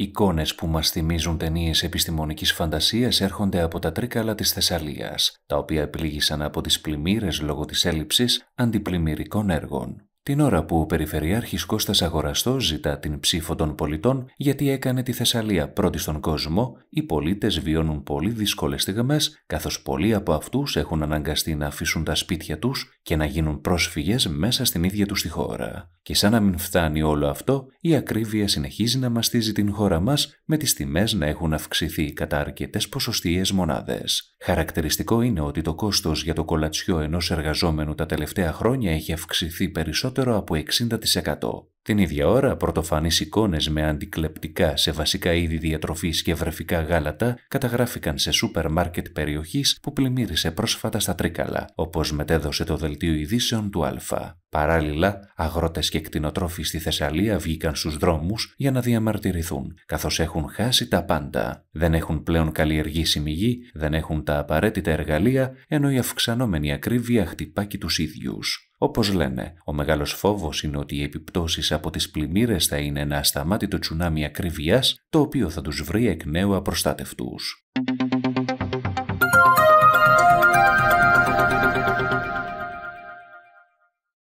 Εικόνες που μας θυμίζουν ταινίες επιστημονικής φαντασίας έρχονται από τα τρίκαλα της Θεσσαλίας, τα οποία επλήγησαν από τις πλημμύρες λόγω της έλλειψης αντιπλημμυρικών έργων την ώρα που ο Περιφερειάρχης Κώστας Αγοραστός ζητά την ψήφο των πολιτών γιατί έκανε τη Θεσσαλία πρώτη στον κόσμο, οι πολίτες βιώνουν πολύ δύσκολες στιγμές, καθώς πολλοί από αυτούς έχουν αναγκαστεί να αφήσουν τα σπίτια τους και να γίνουν πρόσφυγες μέσα στην ίδια τους τη χώρα. Και σαν να μην φτάνει όλο αυτό, η ακρίβεια συνεχίζει να μαστίζει την χώρα μας με τις τιμές να έχουν αυξηθεί κατά αρκετές ποσοστίες μονάδες. Χαρακτηριστικό είναι ότι το κόστος για το κολατσιό ενός εργαζόμενου τα τελευταία χρόνια έχει αυξηθεί περισσότερο από 60%. Την ίδια ώρα, πρωτοφανείς εικόνες με αντικλεπτικά σε βασικά είδη διατροφής και βρεφικά γάλατα καταγράφηκαν σε σούπερ μάρκετ περιοχής που πλημμύρισε πρόσφατα στα Τρίκαλα, όπως μετέδωσε το δελτίο ειδήσεων του Α. Παράλληλα, αγρότες και κτηνοτρόφοι στη Θεσσαλία βγήκαν στους δρόμους για να διαμαρτυρηθούν, καθώς έχουν χάσει τα πάντα. Δεν έχουν πλέον καλλιεργήσιμη γη, δεν έχουν τα απαραίτητα εργαλεία, ενώ η αυξανόμενη ακρίβεια χτυπάκι τους ίδιους. Όπως λένε, ο μεγάλος φόβος είναι ότι οι επιπτώσεις από τις πλημμύρες θα είναι ένα ασταμάτητο τσουνάμι ακρίβειας, το οποίο θα τους βρει εκ νέου απροστάτευτούς.